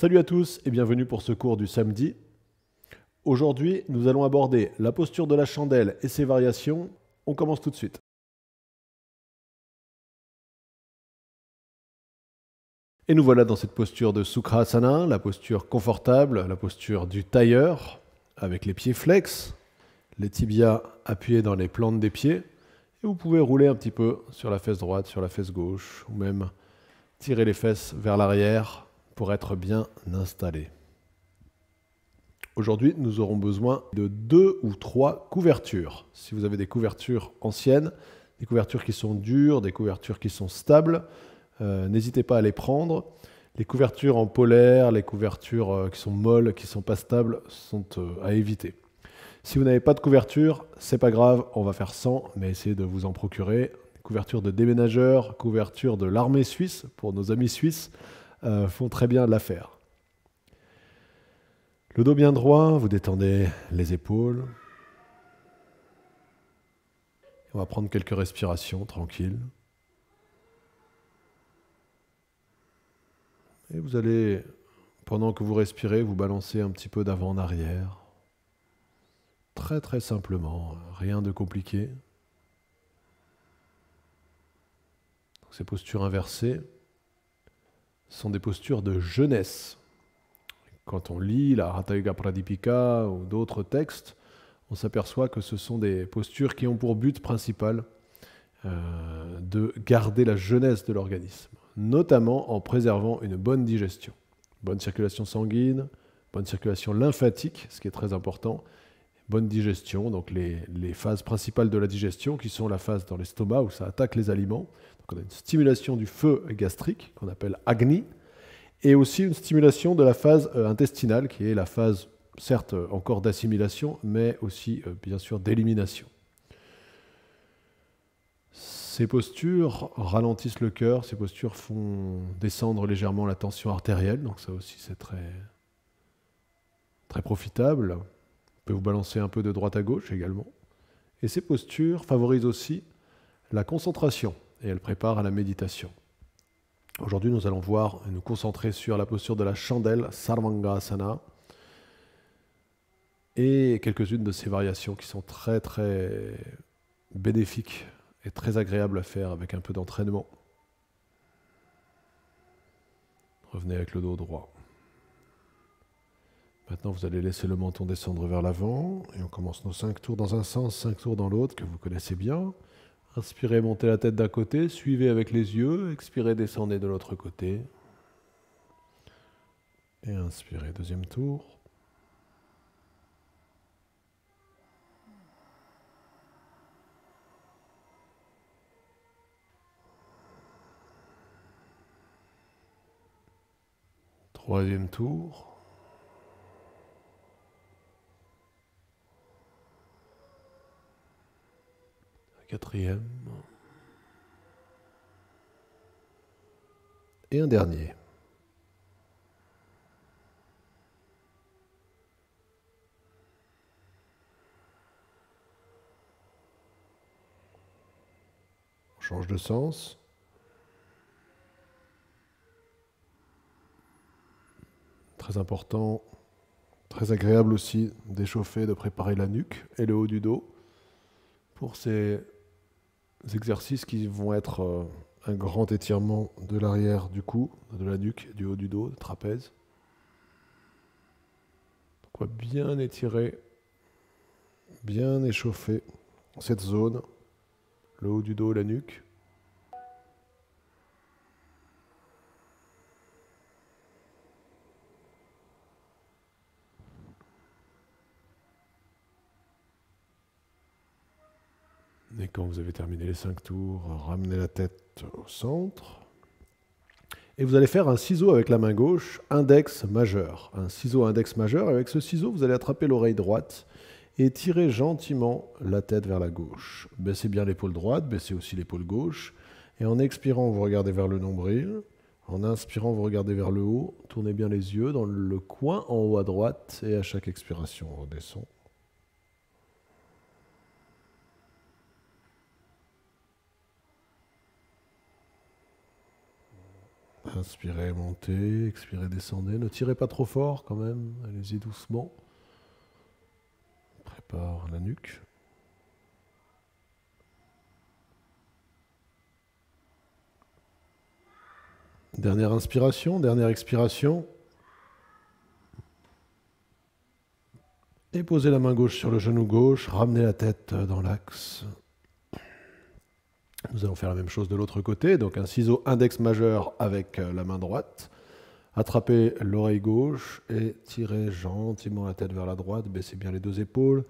Salut à tous et bienvenue pour ce cours du samedi. Aujourd'hui, nous allons aborder la posture de la chandelle et ses variations. On commence tout de suite. Et nous voilà dans cette posture de Sukhasana, la posture confortable, la posture du tailleur, avec les pieds flex, les tibias appuyés dans les plantes des pieds. Et vous pouvez rouler un petit peu sur la fesse droite, sur la fesse gauche, ou même tirer les fesses vers l'arrière être bien installé. Aujourd'hui, nous aurons besoin de deux ou trois couvertures. Si vous avez des couvertures anciennes, des couvertures qui sont dures, des couvertures qui sont stables, euh, n'hésitez pas à les prendre. Les couvertures en polaire, les couvertures euh, qui sont molles, qui sont pas stables, sont euh, à éviter. Si vous n'avez pas de couverture, c'est pas grave, on va faire 100, mais essayez de vous en procurer. Couverture de déménageurs, couverture de l'armée suisse pour nos amis suisses. Euh, font très bien l'affaire. Le dos bien droit, vous détendez les épaules. On va prendre quelques respirations tranquilles. Et vous allez, pendant que vous respirez, vous balancer un petit peu d'avant en arrière. Très très simplement, rien de compliqué. Ces postures inversées, sont des postures de jeunesse. Quand on lit la Hatha Pradipika ou d'autres textes, on s'aperçoit que ce sont des postures qui ont pour but principal euh, de garder la jeunesse de l'organisme, notamment en préservant une bonne digestion, bonne circulation sanguine, bonne circulation lymphatique, ce qui est très important, bonne digestion, donc les, les phases principales de la digestion qui sont la phase dans l'estomac où ça attaque les aliments, on a une stimulation du feu gastrique qu'on appelle Agni, et aussi une stimulation de la phase euh, intestinale, qui est la phase certes euh, encore d'assimilation, mais aussi euh, bien sûr d'élimination. Ces postures ralentissent le cœur, ces postures font descendre légèrement la tension artérielle, donc ça aussi c'est très, très profitable. Vous pouvez vous balancer un peu de droite à gauche également. Et ces postures favorisent aussi la concentration et elle prépare à la méditation. Aujourd'hui, nous allons voir et nous concentrer sur la posture de la chandelle, Sarvangasana, et quelques-unes de ses variations qui sont très très bénéfiques et très agréables à faire avec un peu d'entraînement. Revenez avec le dos droit. Maintenant, vous allez laisser le menton descendre vers l'avant et on commence nos 5 tours dans un sens, 5 tours dans l'autre que vous connaissez bien. Inspirez, montez la tête d'un côté, suivez avec les yeux, expirez, descendez de l'autre côté. Et inspirez, deuxième tour. Troisième tour. quatrième. Et un dernier. On change de sens. Très important, très agréable aussi d'échauffer, de préparer la nuque et le haut du dos pour ces exercices qui vont être euh, un grand étirement de l'arrière du cou, de la nuque, du haut du dos, trapèze. Pourquoi on va bien étirer, bien échauffer cette zone, le haut du dos, la nuque. Et quand vous avez terminé les 5 tours, ramenez la tête au centre. Et vous allez faire un ciseau avec la main gauche, index majeur. Un ciseau index majeur. et Avec ce ciseau, vous allez attraper l'oreille droite et tirer gentiment la tête vers la gauche. Baissez bien l'épaule droite, baissez aussi l'épaule gauche. Et en expirant, vous regardez vers le nombril. En inspirant, vous regardez vers le haut. Tournez bien les yeux dans le coin en haut à droite. Et à chaque expiration, on redescend. Inspirez, montez, expirez, descendez. Ne tirez pas trop fort quand même, allez-y doucement. prépare la nuque. Dernière inspiration, dernière expiration. Et posez la main gauche sur le genou gauche, ramenez la tête dans l'axe. Nous allons faire la même chose de l'autre côté, donc un ciseau index majeur avec euh, la main droite, attraper l'oreille gauche et tirer gentiment la tête vers la droite, baissez bien les deux épaules.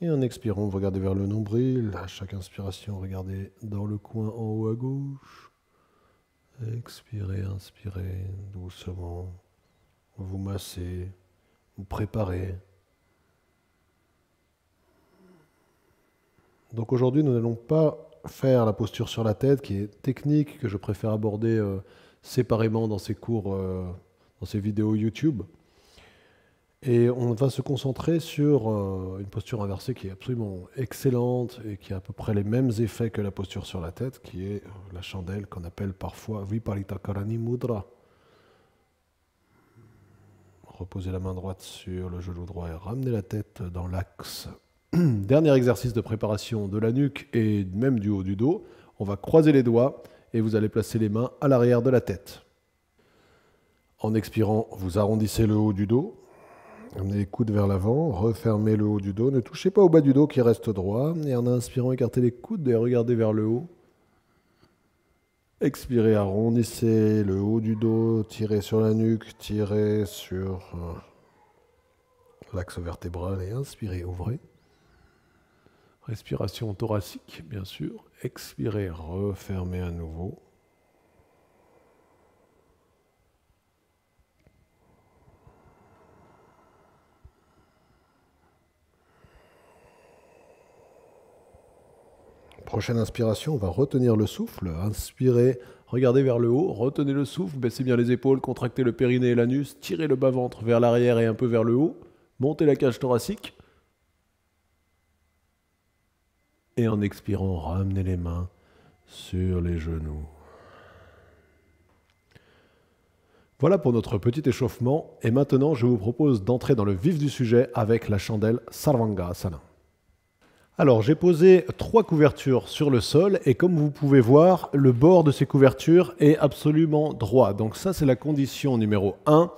Et en expirant, vous regardez vers le nombril. À chaque inspiration, regardez dans le coin en haut à gauche. Expirez, inspirez doucement. Vous massez, vous préparez. Donc aujourd'hui, nous n'allons pas faire la posture sur la tête, qui est technique, que je préfère aborder euh, séparément dans ces cours, euh, dans ces vidéos YouTube. Et on va se concentrer sur euh, une posture inversée qui est absolument excellente et qui a à peu près les mêmes effets que la posture sur la tête, qui est la chandelle qu'on appelle parfois Viparita Karani Mudra. Reposez la main droite sur le genou droit et ramenez la tête dans l'axe Dernier exercice de préparation de la nuque et même du haut du dos. On va croiser les doigts et vous allez placer les mains à l'arrière de la tête. En expirant, vous arrondissez le haut du dos. Amenez les coudes vers l'avant, refermez le haut du dos. Ne touchez pas au bas du dos qui reste droit. Et en inspirant, écartez les coudes et regardez vers le haut. Expirez, arrondissez le haut du dos, tirez sur la nuque, tirez sur euh, l'axe vertébral et inspirez, ouvrez. Respiration thoracique, bien sûr. Expirez, refermez à nouveau. Prochaine inspiration, on va retenir le souffle. Inspirez, regardez vers le haut, retenez le souffle, baissez bien les épaules, contractez le périnée et l'anus, tirez le bas-ventre vers l'arrière et un peu vers le haut, montez la cage thoracique, et en expirant, ramenez les mains sur les genoux. Voilà pour notre petit échauffement et maintenant je vous propose d'entrer dans le vif du sujet avec la chandelle sarvanga Sarvangasana. Alors j'ai posé trois couvertures sur le sol et comme vous pouvez voir, le bord de ces couvertures est absolument droit. Donc ça c'est la condition numéro 1,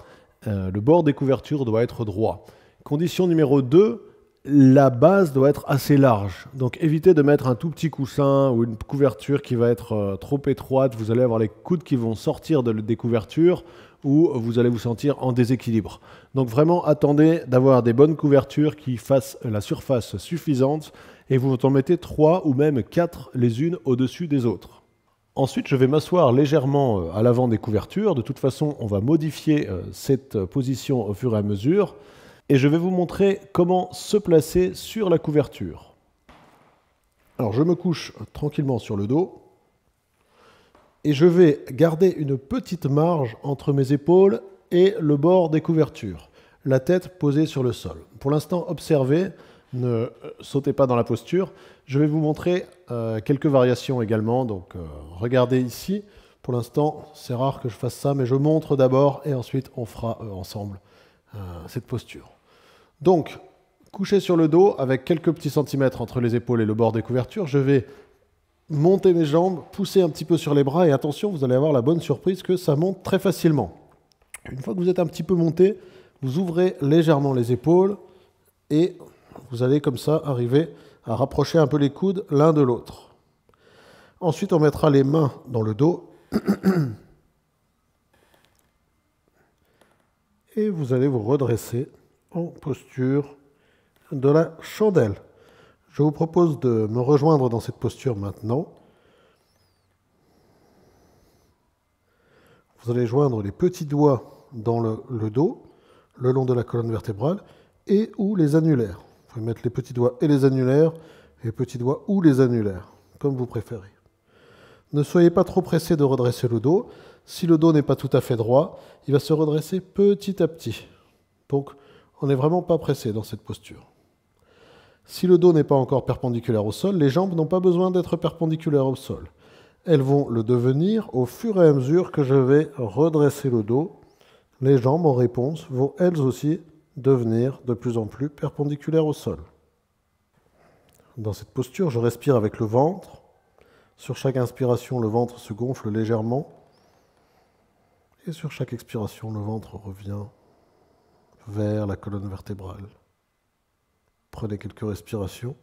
euh, le bord des couvertures doit être droit. Condition numéro 2, la base doit être assez large. Donc évitez de mettre un tout petit coussin ou une couverture qui va être euh, trop étroite. Vous allez avoir les coudes qui vont sortir de, des couvertures ou vous allez vous sentir en déséquilibre. Donc vraiment attendez d'avoir des bonnes couvertures qui fassent la surface suffisante et vous en mettez trois ou même quatre les unes au-dessus des autres. Ensuite, je vais m'asseoir légèrement euh, à l'avant des couvertures. De toute façon, on va modifier euh, cette position au fur et à mesure et je vais vous montrer comment se placer sur la couverture. Alors je me couche tranquillement sur le dos et je vais garder une petite marge entre mes épaules et le bord des couvertures, la tête posée sur le sol. Pour l'instant, observez, ne sautez pas dans la posture. Je vais vous montrer euh, quelques variations également, donc euh, regardez ici. Pour l'instant, c'est rare que je fasse ça, mais je montre d'abord et ensuite on fera euh, ensemble cette posture. Donc, couché sur le dos, avec quelques petits centimètres entre les épaules et le bord des couvertures, je vais monter mes jambes, pousser un petit peu sur les bras, et attention, vous allez avoir la bonne surprise que ça monte très facilement. Une fois que vous êtes un petit peu monté, vous ouvrez légèrement les épaules, et vous allez comme ça arriver à rapprocher un peu les coudes l'un de l'autre. Ensuite, on mettra les mains dans le dos. Et vous allez vous redresser posture de la chandelle. Je vous propose de me rejoindre dans cette posture maintenant. Vous allez joindre les petits doigts dans le, dos, le long de la colonne vertébrale, et ou les annulaires. Vous pouvez mettre les petits doigts et les annulaires, les petits doigts ou les annulaires, comme vous préférez. Ne soyez pas trop pressé de redresser le dos. Si le dos n'est pas tout à fait droit, il va se redresser petit à petit. Donc, on n'est vraiment pas pressé dans cette posture. Si le dos n'est pas encore perpendiculaire au sol, les jambes n'ont pas besoin d'être perpendiculaires au sol. Elles vont le devenir au fur et à mesure que je vais redresser le dos. Les jambes, en réponse, vont elles aussi devenir de plus en plus perpendiculaires au sol. Dans cette posture, je respire avec le ventre. Sur chaque inspiration, le ventre se gonfle légèrement. Et sur chaque expiration, le ventre revient vers la colonne vertébrale. Prenez quelques respirations.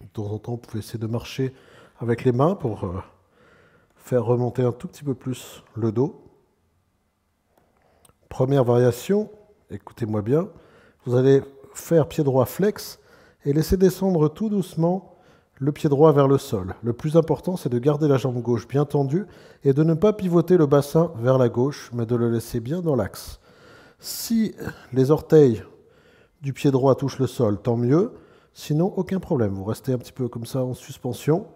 De temps en temps, vous pouvez essayer de marcher avec les mains pour euh, faire remonter un tout petit peu plus le dos. Première variation, écoutez-moi bien, vous allez faire pied droit flex et laisser descendre tout doucement le pied droit vers le sol. Le plus important, c'est de garder la jambe gauche bien tendue et de ne pas pivoter le bassin vers la gauche, mais de le laisser bien dans l'axe. Si les orteils du pied droit touchent le sol, tant mieux. Sinon, aucun problème. Vous restez un petit peu comme ça en suspension.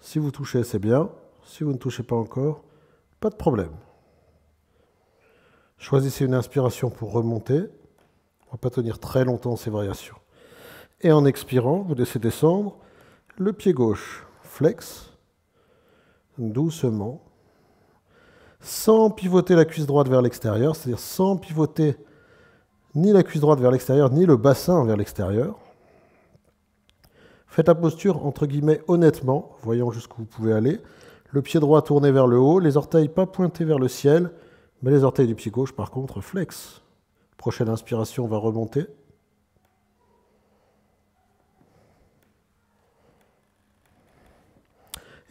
Si vous touchez, c'est bien. Si vous ne touchez pas encore, pas de problème. Choisissez une inspiration pour remonter. On ne va pas tenir très longtemps ces variations. Et en expirant, vous laissez descendre. Le pied gauche flex, doucement, sans pivoter la cuisse droite vers l'extérieur, c'est-à-dire sans pivoter ni la cuisse droite vers l'extérieur, ni le bassin vers l'extérieur. Faites la posture entre guillemets honnêtement, voyons jusqu'où vous pouvez aller. Le pied droit tourné vers le haut, les orteils pas pointés vers le ciel, mais les orteils du pied gauche par contre flex. Prochaine inspiration, va remonter.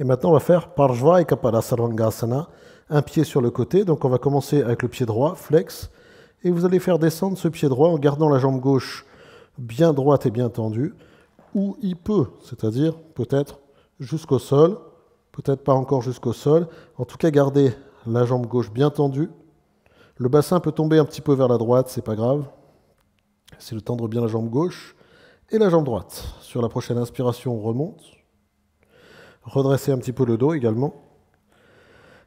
Et maintenant, on va faire Parjva et Kapala Sarvangasana, un pied sur le côté. Donc on va commencer avec le pied droit, flex. Et vous allez faire descendre ce pied droit en gardant la jambe gauche bien droite et bien tendue, où il peut, c'est-à-dire peut-être jusqu'au sol, peut-être pas encore jusqu'au sol. En tout cas, gardez la jambe gauche bien tendue. Le bassin peut tomber un petit peu vers la droite, c'est pas grave. C'est le tendre bien la jambe gauche et la jambe droite. Sur la prochaine inspiration, on remonte. Redresser un petit peu le dos également.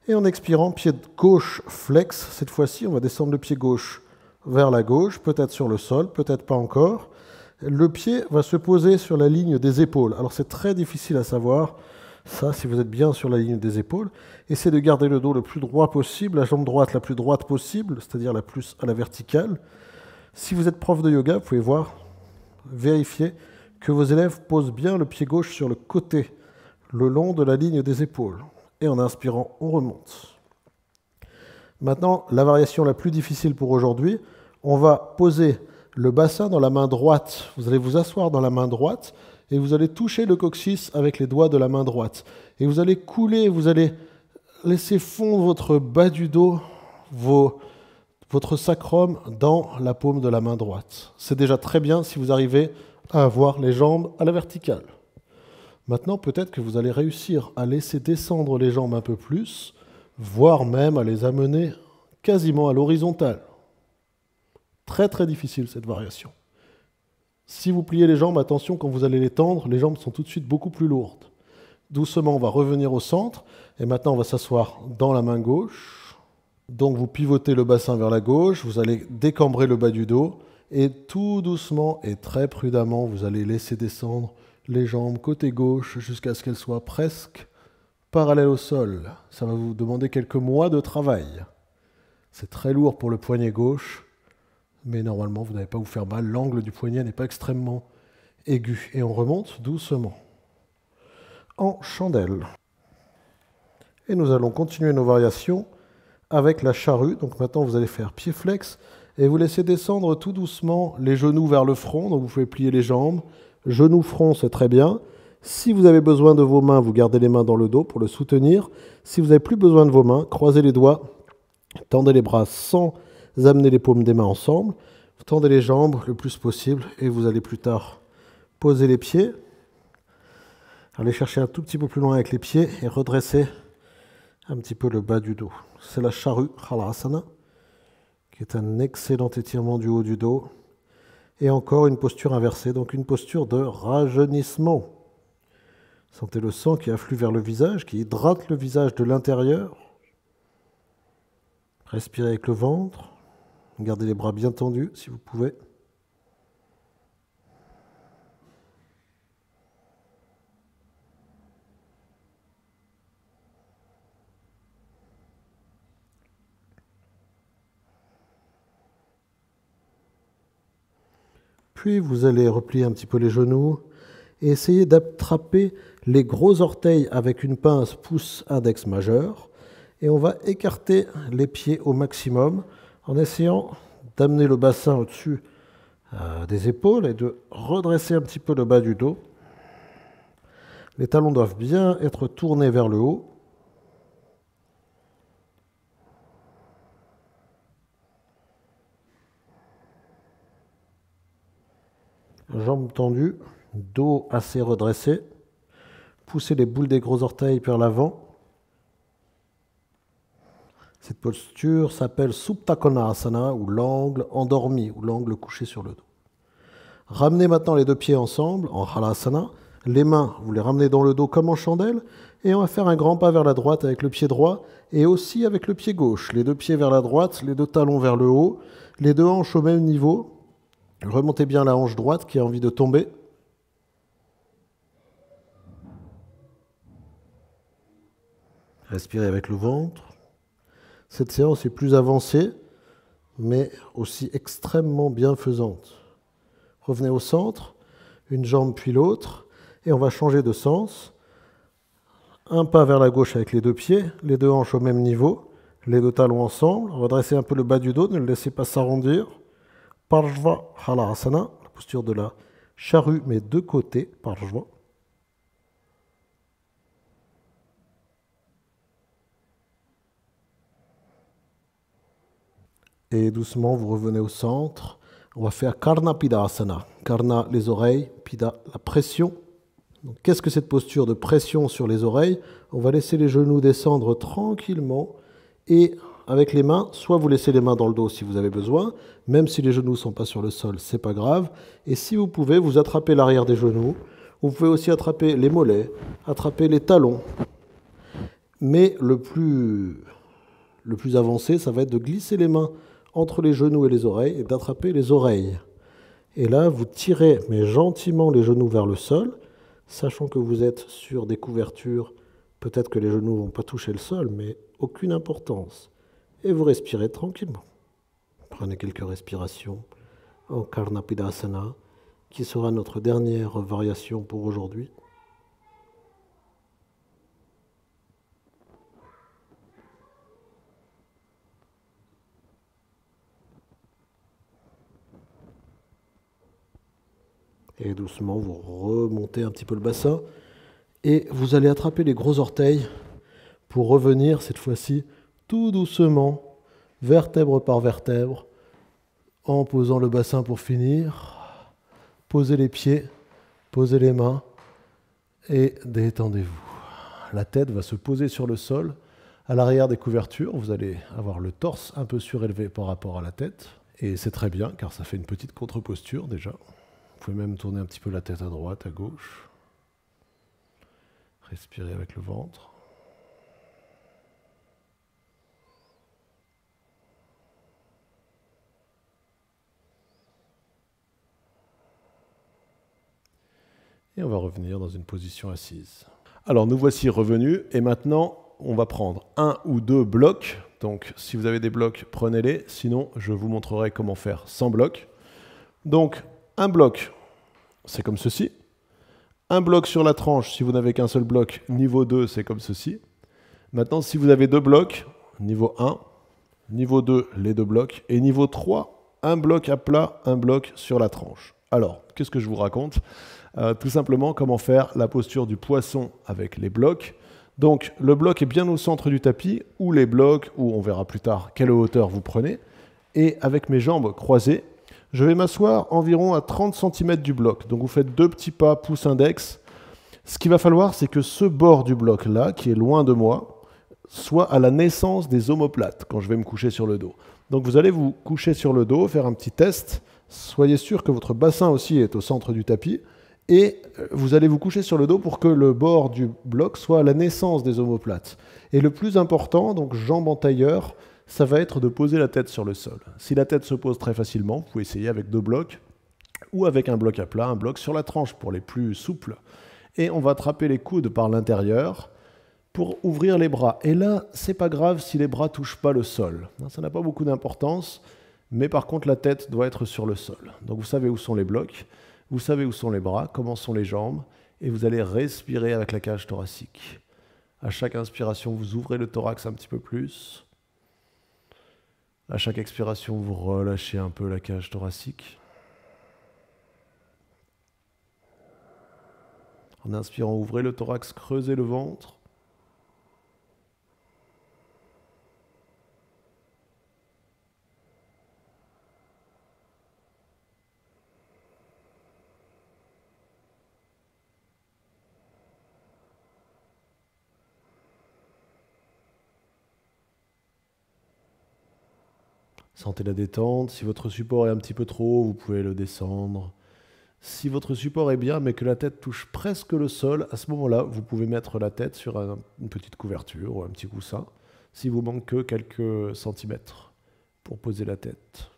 Et en expirant, pied gauche flex. Cette fois-ci, on va descendre le pied gauche vers la gauche, peut-être sur le sol, peut-être pas encore. Le pied va se poser sur la ligne des épaules. Alors c'est très difficile à savoir, ça, si vous êtes bien sur la ligne des épaules. Essayez de garder le dos le plus droit possible, la jambe droite la plus droite possible, c'est-à-dire la plus à la verticale. Si vous êtes prof de yoga, vous pouvez voir, vérifier que vos élèves posent bien le pied gauche sur le côté le long de la ligne des épaules. Et en inspirant, on remonte. Maintenant, la variation la plus difficile pour aujourd'hui, on va poser le bassin dans la main droite. Vous allez vous asseoir dans la main droite et vous allez toucher le coccyx avec les doigts de la main droite. Et vous allez couler, vous allez laisser fondre votre bas du dos, votre sacrum dans la paume de la main droite. C'est déjà très bien si vous arrivez à avoir les jambes à la verticale. Maintenant, peut-être que vous allez réussir à laisser descendre les jambes un peu plus, voire même à les amener quasiment à l'horizontale. Très très difficile cette variation. Si vous pliez les jambes, attention, quand vous allez les tendre, les jambes sont tout de suite beaucoup plus lourdes. Doucement, on va revenir au centre, et maintenant on va s'asseoir dans la main gauche. Donc vous pivotez le bassin vers la gauche, vous allez décambrer le bas du dos, et tout doucement et très prudemment, vous allez laisser descendre les jambes côté gauche jusqu'à ce qu'elles soient presque parallèles au sol. Ça va vous demander quelques mois de travail. C'est très lourd pour le poignet gauche, mais normalement vous n'allez pas vous faire mal. L'angle du poignet n'est pas extrêmement aigu. Et on remonte doucement en chandelle. Et nous allons continuer nos variations avec la charrue. Donc maintenant vous allez faire pied flex et vous laissez descendre tout doucement les genoux vers le front. Donc vous pouvez plier les jambes Genou front, c'est très bien. Si vous avez besoin de vos mains, vous gardez les mains dans le dos pour le soutenir. Si vous n'avez plus besoin de vos mains, croisez les doigts, tendez les bras sans amener les paumes des mains ensemble. tendez les jambes le plus possible et vous allez plus tard poser les pieds. Allez chercher un tout petit peu plus loin avec les pieds et redresser un petit peu le bas du dos. C'est la charrue, Khalasana, qui est un excellent étirement du haut du dos. Et encore une posture inversée, donc une posture de rajeunissement. Sentez le sang qui afflue vers le visage, qui hydrate le visage de l'intérieur. Respirez avec le ventre. Gardez les bras bien tendus si vous pouvez. Puis vous allez replier un petit peu les genoux et essayer d'attraper les gros orteils avec une pince pouce index majeur. Et on va écarter les pieds au maximum en essayant d'amener le bassin au-dessus euh, des épaules et de redresser un petit peu le bas du dos. Les talons doivent bien être tournés vers le haut. jambes tendues, dos assez redressé. Poussez les boules des gros orteils vers l'avant. Cette posture s'appelle Suptakona Asana ou l'angle endormi ou l'angle couché sur le dos. Ramenez maintenant les deux pieds ensemble en Halasana. Les mains, vous les ramenez dans le dos comme en chandelle et on va faire un grand pas vers la droite avec le pied droit et aussi avec le pied gauche. Les deux pieds vers la droite, les deux talons vers le haut, les deux hanches au même niveau, Remontez bien la hanche droite qui a envie de tomber. Respirez avec le ventre. Cette séance est plus avancée, mais aussi extrêmement bienfaisante. Revenez au centre, une jambe puis l'autre, et on va changer de sens. Un pas vers la gauche avec les deux pieds, les deux hanches au même niveau, les deux talons ensemble. Redressez un peu le bas du dos, ne le laissez pas s'arrondir. Parjva Halasana, la posture de la charrue, mais de côté, Parjva. Et doucement, vous revenez au centre. On va faire Karna asana. Karna, les oreilles, Pida, la pression. Qu'est-ce que cette posture de pression sur les oreilles On va laisser les genoux descendre tranquillement et avec les mains, soit vous laissez les mains dans le dos si vous avez besoin, même si les genoux ne sont pas sur le sol, c'est pas grave. Et si vous pouvez, vous attrapez l'arrière des genoux. Vous pouvez aussi attraper les mollets, attraper les talons. Mais le plus, le plus avancé, ça va être de glisser les mains entre les genoux et les oreilles et d'attraper les oreilles. Et là, vous tirez, mais gentiment, les genoux vers le sol, sachant que vous êtes sur des couvertures Peut-être que les genoux ne vont pas toucher le sol, mais aucune importance et vous respirez tranquillement. Prenez quelques respirations en Karnapidasana, qui sera notre dernière variation pour aujourd'hui. Et doucement, vous remontez un petit peu le bassin. Et vous allez attraper les gros orteils pour revenir cette fois-ci tout doucement, vertèbre par vertèbre, en posant le bassin pour finir. Posez les pieds, posez les mains et détendez-vous. La tête va se poser sur le sol. À l'arrière des couvertures, vous allez avoir le torse un peu surélevé par rapport à la tête. Et c'est très bien car ça fait une petite contre-posture déjà. Vous pouvez même tourner un petit peu la tête à droite, à gauche. Respirez avec le ventre. Et on va revenir dans une position assise. Alors nous voici revenus et maintenant on va prendre un ou deux blocs. Donc si vous avez des blocs, prenez-les. Sinon, je vous montrerai comment faire sans blocs. Donc un bloc, c'est comme ceci. Un bloc sur la tranche, si vous n'avez qu'un seul bloc, niveau 2, c'est comme ceci. Maintenant, si vous avez deux blocs, niveau 1, niveau 2, les deux blocs, et niveau 3, un bloc à plat, un bloc sur la tranche. Alors, qu'est-ce que je vous raconte euh, tout simplement comment faire la posture du poisson avec les blocs. Donc le bloc est bien au centre du tapis, ou les blocs, ou on verra plus tard quelle hauteur vous prenez. Et avec mes jambes croisées, je vais m'asseoir environ à 30 cm du bloc. Donc vous faites deux petits pas, pouce index. Ce qu'il va falloir, c'est que ce bord du bloc là, qui est loin de moi, soit à la naissance des omoplates quand je vais me coucher sur le dos. Donc vous allez vous coucher sur le dos, faire un petit test. Soyez sûr que votre bassin aussi est au centre du tapis et euh, vous allez vous coucher sur le dos pour que le bord du bloc soit la naissance des omoplates. Et le plus important, donc jambes en tailleur, ça va être de poser la tête sur le sol. Si la tête se pose très facilement, vous pouvez essayer avec deux blocs ou avec un bloc à plat, un bloc sur la tranche pour les plus souples. Et on va attraper les coudes par l'intérieur pour ouvrir les bras. Et là, c'est pas grave si les bras touchent pas le sol. Ça n'a pas beaucoup d'importance, mais par contre la tête doit être sur le sol. Donc vous savez où sont les blocs. Vous savez où sont les bras, comment sont les jambes, et vous allez respirer avec la cage thoracique. À chaque inspiration, vous ouvrez le thorax un petit peu plus. À chaque expiration, vous relâchez un peu la cage thoracique. En inspirant, ouvrez le thorax, creusez le ventre. Sentez la détente. Si votre support est un petit peu trop, vous pouvez le descendre. Si votre support est bien, mais que la tête touche presque le sol, à ce moment-là, vous pouvez mettre la tête sur une petite couverture ou un petit coussin, si vous manque que quelques centimètres pour poser la tête.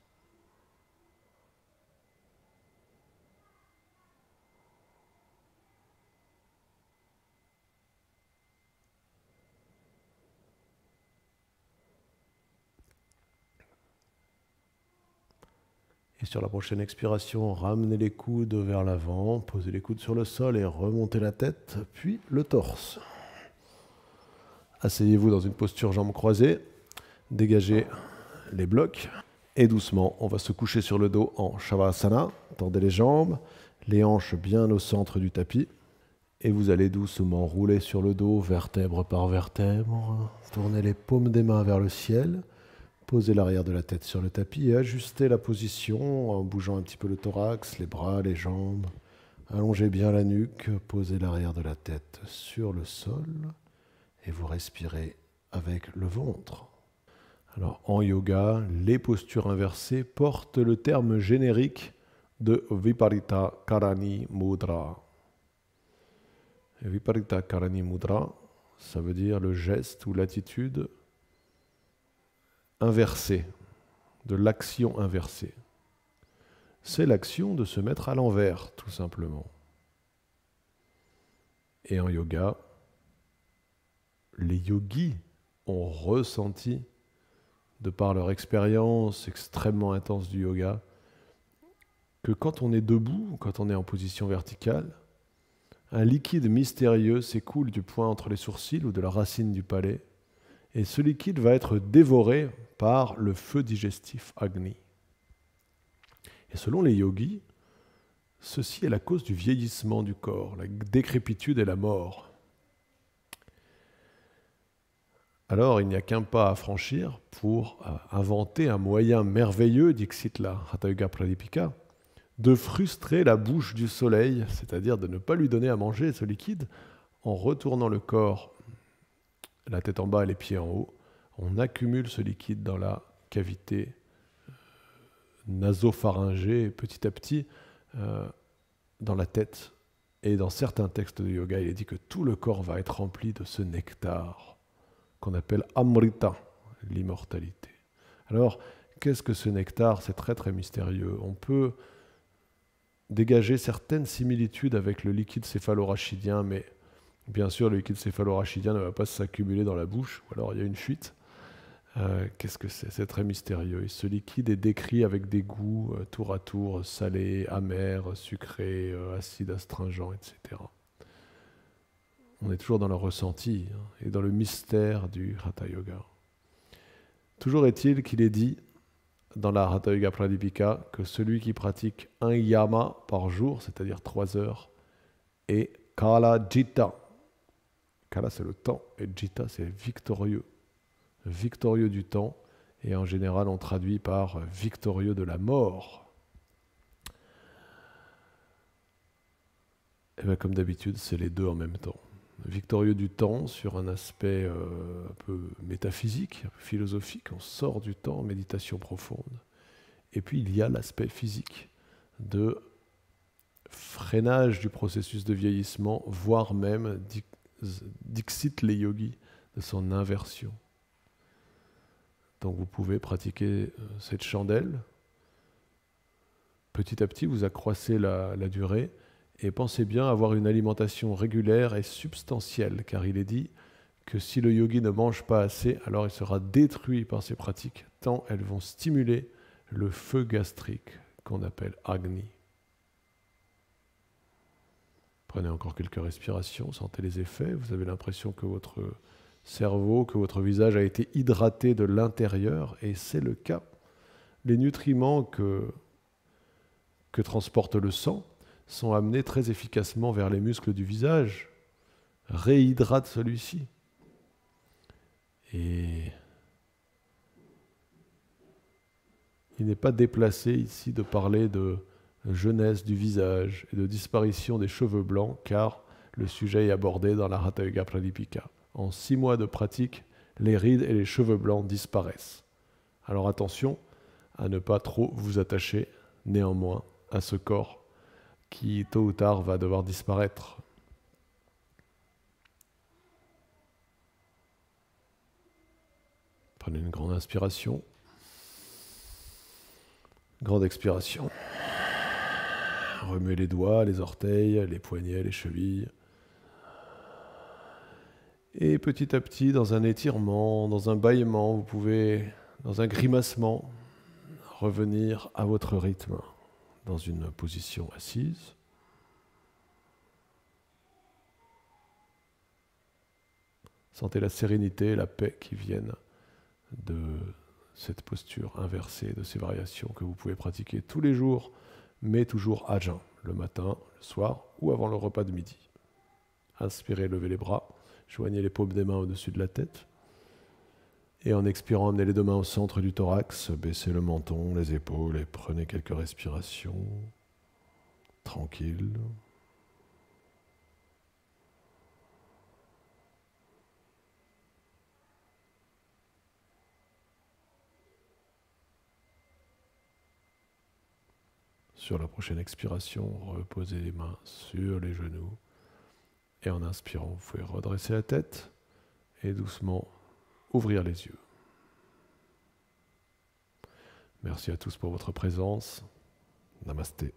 sur la prochaine expiration, ramenez les coudes vers l'avant, posez les coudes sur le sol et remontez la tête, puis le torse. Asseyez-vous dans une posture jambes croisées, dégagez les blocs et doucement, on va se coucher sur le dos en Shavasana. Tendez les jambes, les hanches bien au centre du tapis et vous allez doucement rouler sur le dos, vertèbre par vertèbre. Tournez les paumes des mains vers le ciel. Posez l'arrière de la tête sur le tapis et ajustez la position en bougeant un petit peu le thorax, les bras, les jambes. Allongez bien la nuque, posez l'arrière de la tête sur le sol et vous respirez avec le ventre. Alors en yoga, les postures inversées portent le terme générique de Viparita Karani Mudra. Viparita Karani Mudra, ça veut dire le geste ou l'attitude inversé, de l'action inversée. C'est l'action de se mettre à l'envers, tout simplement. Et en yoga, les yogis ont ressenti, de par leur expérience extrêmement intense du yoga, que quand on est debout, quand on est en position verticale, un liquide mystérieux s'écoule du point entre les sourcils ou de la racine du palais et ce liquide va être dévoré par le feu digestif Agni. Et selon les yogis, ceci est la cause du vieillissement du corps, la décrépitude et la mort. Alors il n'y a qu'un pas à franchir pour euh, inventer un moyen merveilleux, dit la Hatha Pradipika, de frustrer la bouche du soleil, c'est-à-dire de ne pas lui donner à manger ce liquide, en retournant le corps la tête en bas, les pieds en haut. On accumule ce liquide dans la cavité euh, nasopharyngée petit à petit euh, dans la tête. Et dans certains textes de yoga, il est dit que tout le corps va être rempli de ce nectar qu'on appelle amrita, l'immortalité. Alors, qu'est-ce que ce nectar C'est très très mystérieux. On peut dégager certaines similitudes avec le liquide céphalo-rachidien, mais Bien sûr, le liquide céphalorachidien ne va pas s'accumuler dans la bouche, ou alors il y a une fuite. Euh, qu'est-ce que c'est C'est très mystérieux. Et ce liquide est décrit avec des goûts euh, tour à tour salé, amer, sucré, euh, acide, astringent, etc. On est toujours dans le ressenti hein, et dans le mystère du Hatha Yoga. Toujours est-il qu'il est dit dans la Hatha Yoga Pradipika que celui qui pratique un yama par jour, c'est-à-dire trois heures, est Kala Jita, Kala, c'est le temps, et Jita, c'est victorieux. Victorieux du temps, et en général, on traduit par victorieux de la mort. Et eh bien, comme d'habitude, c'est les deux en même temps. Victorieux du temps sur un aspect euh, un peu métaphysique, un peu philosophique, on sort du temps, méditation profonde. Et puis il y a l'aspect physique de freinage du processus de vieillissement, voire même dixit les yogis de son inversion. Donc vous pouvez pratiquer euh, cette chandelle. Petit à petit, vous accroissez la, la durée et pensez bien avoir une alimentation régulière et substantielle, car il est dit que si le yogi ne mange pas assez, alors il sera détruit par ses pratiques, tant elles vont stimuler le feu gastrique qu'on appelle Agni. Prenez encore quelques respirations, sentez les effets. Vous avez l'impression que votre cerveau, que votre visage a été hydraté de l'intérieur, et c'est le cas. Les nutriments que, que transporte le sang sont amenés très efficacement vers les muscles du visage, réhydratent celui-ci. Et il n'est pas déplacé ici de parler de jeunesse du visage et de disparition des cheveux blancs, car le sujet est abordé dans la Hatha Yoga Pradipika. En six mois de pratique, les rides et les cheveux blancs disparaissent. Alors attention à ne pas trop vous attacher néanmoins à ce corps qui tôt ou tard va devoir disparaître. Prenez une grande inspiration, grande expiration remuer les doigts, les orteils, les poignets, les chevilles. Et petit à petit, dans un étirement, dans un bâillement, vous pouvez, dans un grimacement, revenir à votre rythme, dans une position assise. Sentez la sérénité la paix qui viennent de cette posture inversée, de ces variations que vous pouvez pratiquer tous les jours mais toujours à jeun, le matin, le soir ou avant le repas de midi. Inspirez, levez les bras, joignez les paumes des mains au-dessus de la tête. Et en expirant, amenez les deux mains au centre du thorax, baissez le menton, les épaules et prenez quelques respirations. Tranquille. Sur la prochaine expiration, reposez les mains sur les genoux. Et en inspirant, vous pouvez redresser la tête et doucement ouvrir les yeux. Merci à tous pour votre présence. Namasté.